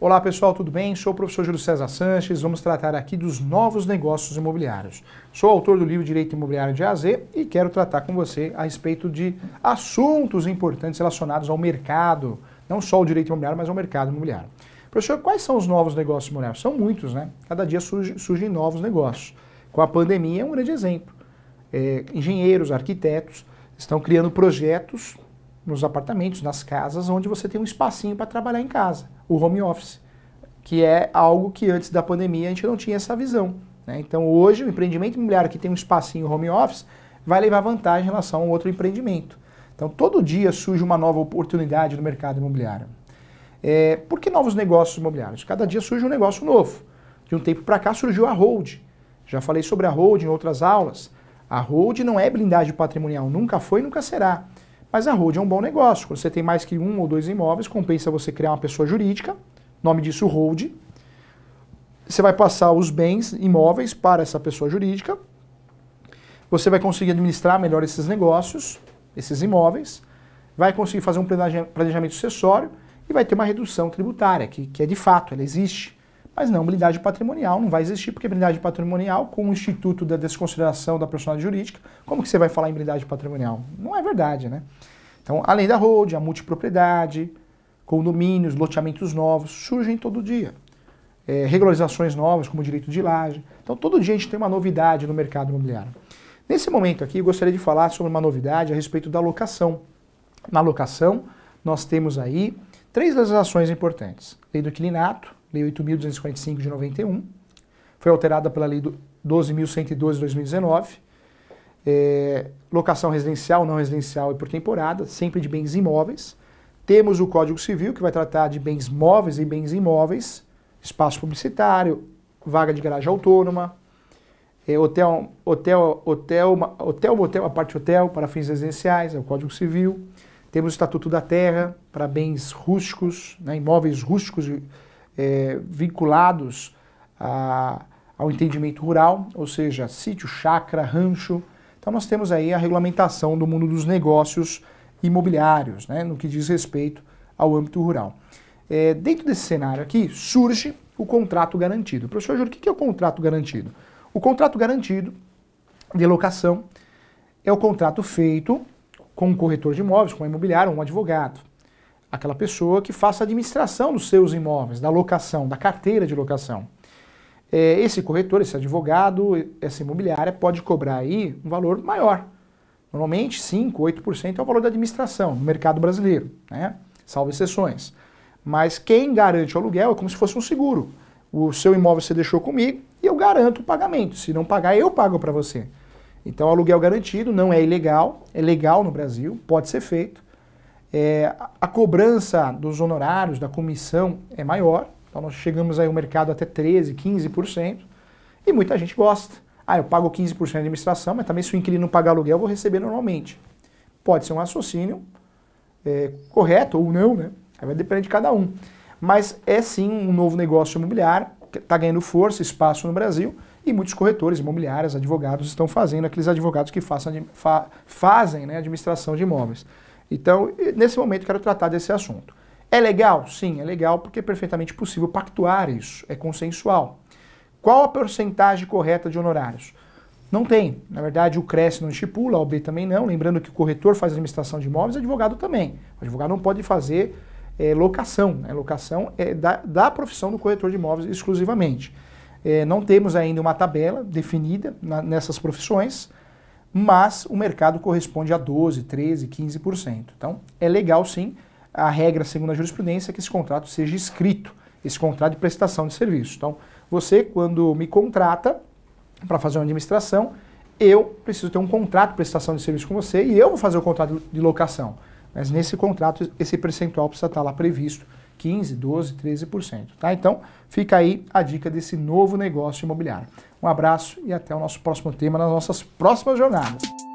Olá pessoal, tudo bem? Sou o professor Júlio César Sanches. Vamos tratar aqui dos novos negócios imobiliários. Sou autor do livro Direito Imobiliário de AZ e quero tratar com você a respeito de assuntos importantes relacionados ao mercado, não só o direito imobiliário, mas ao mercado imobiliário. Professor, quais são os novos negócios imobiliários? São muitos, né? Cada dia surge, surgem novos negócios. Com a pandemia é um grande exemplo. É, engenheiros, arquitetos Estão criando projetos nos apartamentos, nas casas, onde você tem um espacinho para trabalhar em casa, o home office, que é algo que antes da pandemia a gente não tinha essa visão. Né? Então hoje o empreendimento imobiliário que tem um espacinho home office vai levar vantagem em relação a outro empreendimento. Então todo dia surge uma nova oportunidade no mercado imobiliário. É, por que novos negócios imobiliários? Cada dia surge um negócio novo. De um tempo para cá surgiu a hold. Já falei sobre a hold em outras aulas. A hold não é blindagem patrimonial, nunca foi e nunca será. Mas a hold é um bom negócio. Quando você tem mais que um ou dois imóveis, compensa você criar uma pessoa jurídica, nome disso hold. Você vai passar os bens imóveis para essa pessoa jurídica. Você vai conseguir administrar melhor esses negócios, esses imóveis. Vai conseguir fazer um planejamento sucessório e vai ter uma redução tributária, que, que é de fato, ela existe. Mas não, blindagem patrimonial não vai existir, porque blindagem patrimonial, com o instituto da desconsideração da personalidade jurídica, como que você vai falar em blindagem patrimonial? Não é verdade, né? Então, além da hold, a multipropriedade, condomínios, loteamentos novos, surgem todo dia. É, regularizações novas, como o direito de laje. Então, todo dia a gente tem uma novidade no mercado imobiliário. Nesse momento aqui, eu gostaria de falar sobre uma novidade a respeito da locação. Na locação, nós temos aí três legislações importantes. Lei do inquilinato, Lei 8.245 de 91, foi alterada pela Lei 12.112 de 2019, é, locação residencial, não residencial e por temporada, sempre de bens imóveis. Temos o Código Civil, que vai tratar de bens móveis e bens imóveis, espaço publicitário, vaga de garagem autônoma, é, hotel, hotel, hotel, hotel, motel, a parte hotel para fins residenciais, é o Código Civil. Temos o Estatuto da Terra para bens rústicos, né, imóveis rústicos é, vinculados a, ao entendimento rural, ou seja, sítio, chácara, rancho. Então nós temos aí a regulamentação do mundo dos negócios imobiliários, né, no que diz respeito ao âmbito rural. É, dentro desse cenário aqui surge o contrato garantido. Professor Júlio, o que é o contrato garantido? O contrato garantido de locação é o contrato feito com um corretor de imóveis, com um imobiliário, um advogado aquela pessoa que faça a administração dos seus imóveis, da locação, da carteira de locação. É, esse corretor, esse advogado, essa imobiliária pode cobrar aí um valor maior. Normalmente 5, 8% é o valor da administração no mercado brasileiro, né? salvo exceções. Mas quem garante o aluguel é como se fosse um seguro. O seu imóvel você deixou comigo e eu garanto o pagamento. Se não pagar, eu pago para você. Então, aluguel garantido não é ilegal, é legal no Brasil, pode ser feito é, a cobrança dos honorários, da comissão, é maior. Então nós chegamos aí ao mercado até 13%, 15%. E muita gente gosta. Ah, eu pago 15% de administração, mas também se o inquilino pagar aluguel, eu vou receber normalmente. Pode ser um raciocínio é, correto ou não, né? Aí vai depender de cada um. Mas é sim um novo negócio imobiliário, que está ganhando força, espaço no Brasil, e muitos corretores imobiliários, advogados estão fazendo, aqueles advogados que façam, fa, fazem né, administração de imóveis. Então, nesse momento, quero tratar desse assunto. É legal? Sim, é legal, porque é perfeitamente possível pactuar isso, é consensual. Qual a porcentagem correta de honorários? Não tem. Na verdade, o CRES não estipula, a OB também não. Lembrando que o corretor faz administração de imóveis, advogado também. O advogado não pode fazer é, locação. Né? Locação é da, da profissão do corretor de imóveis exclusivamente. É, não temos ainda uma tabela definida na, nessas profissões mas o mercado corresponde a 12, 13, 15%. Então, é legal sim, a regra segundo a jurisprudência é que esse contrato seja escrito, esse contrato de prestação de serviço. Então, você quando me contrata para fazer uma administração, eu preciso ter um contrato de prestação de serviço com você e eu vou fazer o contrato de locação. Mas nesse contrato, esse percentual precisa estar lá previsto, 15, 12, 13%. Tá? Então, fica aí a dica desse novo negócio imobiliário. Um abraço e até o nosso próximo tema nas nossas próximas jornadas.